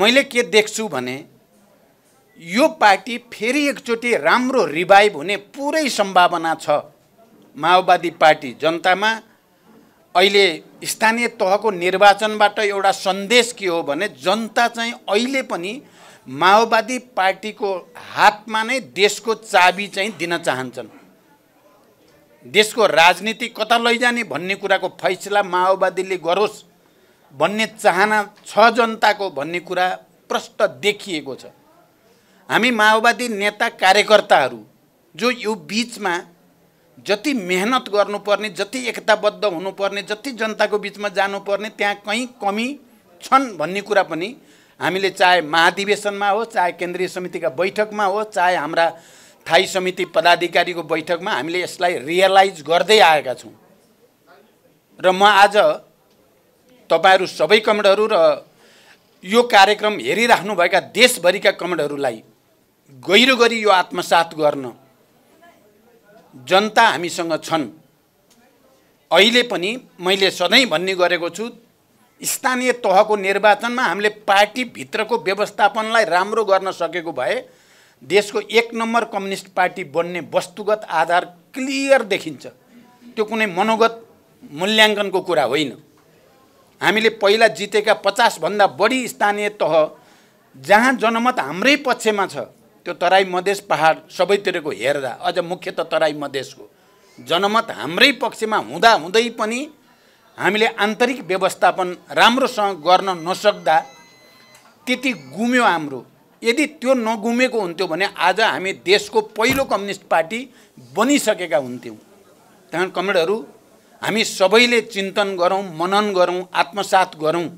मैले के देख्छु भने यो पार्टी फेरि एकचोटि राम्रो रिभाइभ हुने पुरै सम्भावना छ माओवादी पार्टी जनतामा अहिले स्थानीय तहको निर्वाचनबाट एउटा सन्देश के हो भने जनता चाहिँ अहिले पनि माओवादी पार्टीको हातमा नै देशको चाबी चाहिँ दिन चाहन्छन् देशको राजनीति कता लैजाने भन्ने कुराको फैसला माओवादीले गरोस् भन्ने चाहना छ जनताको भन्ने कुरा प्रष्ट देखिएको छ हामी माओवादी नेता कार्यकर्ताहरू जो यो बिचमा जति मेहनत गर्नुपर्ने जति एकताबद्ध हुनुपर्ने जति जनताको बिचमा जानुपर्ने त्यहाँ कहीँ कमी छन् भन्ने कुरा पनि हामीले चाहे महाधिवेशनमा हो चाहे केन्द्रीय समितिका बैठकमा होस् चाहे हाम्रा थाई समिति पदाधिकारीको बैठकमा हामीले यसलाई रियलाइज गर्दै आएका छौँ र म आज तपाईँहरू सबै कमेन्टहरू र यो कार्यक्रम हेरिराख्नुभएका देशभरिका कमेन्टहरूलाई गहिरो गरी यो आत्मसात गर्न जनता हामीसँग छन् अहिले पनि मैले सधैँ भन्ने गरेको छु स्थानीय तहको निर्वाचनमा हामीले पार्टीभित्रको व्यवस्थापनलाई राम्रो गर्न सकेको भए देशको एक नम्बर कम्युनिस्ट पार्टी बन्ने वस्तुगत आधार क्लियर देखिन्छ त्यो कुनै मनोगत मूल्याङ्कनको कुरा होइन हामीले पहिला जितेका पचासभन्दा बढी स्थानीय तह जहाँ जनमत हाम्रै पक्षमा छ त्यो तराई मधेस पहाड सबैतिरको हेर्दा अझ मुख्य त तराई मधेसको जनमत हाम्रै पक्षमा हुँदा हुँदै पनि हामीले आन्तरिक व्यवस्थापन राम्रोसँग गर्न नसक्दा त्यति गुम्यो हाम्रो यदि त्यो नगुमेको हुन्थ्यो भने आज हामी देशको पहिलो कम्युनिस्ट पार्टी बनिसकेका हुन्थ्यौँ त्यहाँ कमरेडहरू हामी सबैले चिन्तन गरौँ मनन गरौँ आत्मसात गरौँ